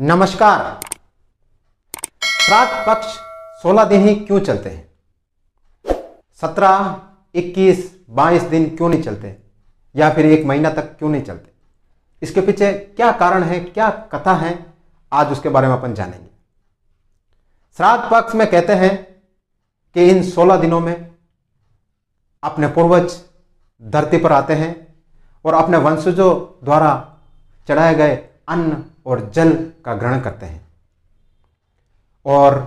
नमस्कार श्राद्ध पक्ष 16 दिन ही क्यों चलते हैं 17, 21, 22 दिन क्यों नहीं चलते या फिर एक महीना तक क्यों नहीं चलते इसके पीछे क्या कारण है क्या कथा है आज उसके बारे में अपन जानेंगे श्राद्ध पक्ष में कहते हैं कि इन 16 दिनों में अपने पूर्वज धरती पर आते हैं और अपने वंशजों द्वारा चढ़ाए गए अन्न और जल का ग्रहण करते हैं और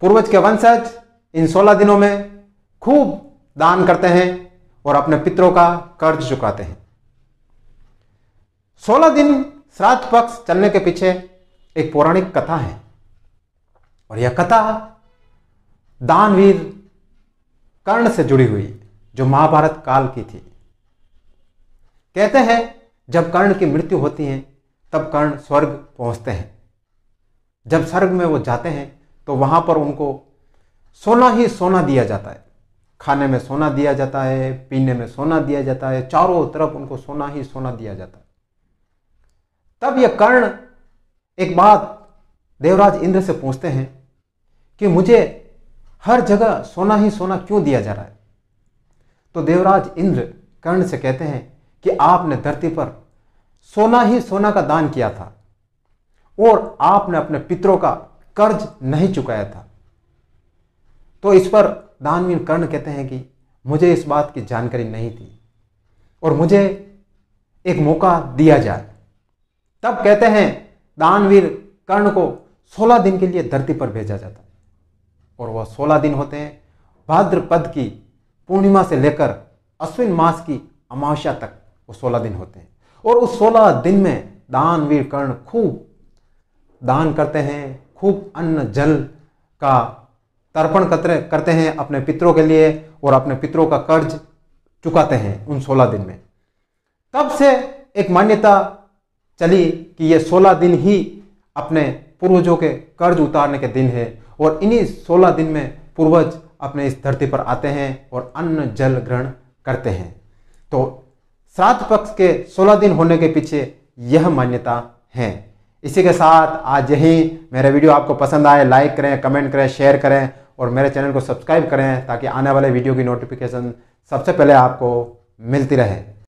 पूर्वज के वंशज इन सोलह दिनों में खूब दान करते हैं और अपने पितरों का कर्ज चुकाते हैं सोलह दिन श्राद्ध पक्ष चलने के पीछे एक पौराणिक कथा है और यह कथा दानवीर कर्ण से जुड़ी हुई जो महाभारत काल की थी कहते हैं जब कर्ण की मृत्यु होती है तब कर्ण स्वर्ग पहुंचते हैं जब स्वर्ग में वो जाते हैं तो वहां पर उनको सोना ही सोना दिया जाता है खाने में सोना दिया जाता है पीने में सोना दिया जाता है चारों तरफ उनको सोना ही सोना दिया जाता है तब यह कर्ण एक बात देवराज इंद्र से पूछते हैं कि मुझे हर जगह सोना ही सोना क्यों दिया जा रहा है तो देवराज इंद्र कर्ण से कहते हैं कि आपने धरती पर सोना ही सोना का दान किया था और आपने अपने पितरों का कर्ज नहीं चुकाया था तो इस पर दानवीर कर्ण कहते हैं कि मुझे इस बात की जानकारी नहीं थी और मुझे एक मौका दिया जाए तब कहते हैं दानवीर कर्ण को 16 दिन के लिए धरती पर भेजा जाता है और वह 16 दिन होते हैं भाद्रपद की पूर्णिमा से लेकर अश्विन मास की अमावस्या तक वो 16 दिन होते हैं और उस सोलह दिन में दानवीर कर्ण खूब दान करते हैं खूब अन्न जल का तर्पण करते हैं अपने पितरों के लिए और अपने पितरों का कर्ज चुकाते हैं उन सोलह दिन में तब से एक मान्यता चली कि ये सोलह दिन ही अपने पूर्वजों के कर्ज उतारने के दिन है और इन्हीं सोलह दिन में पूर्वज अपने इस धरती पर आते हैं और अन्न जल ग्रहण करते हैं तो श्राद्ध पक्ष के 16 दिन होने के पीछे यह मान्यता है इसी के साथ आज यही मेरा वीडियो आपको पसंद आए लाइक करें कमेंट करें शेयर करें और मेरे चैनल को सब्सक्राइब करें ताकि आने वाले वीडियो की नोटिफिकेशन सबसे पहले आपको मिलती रहे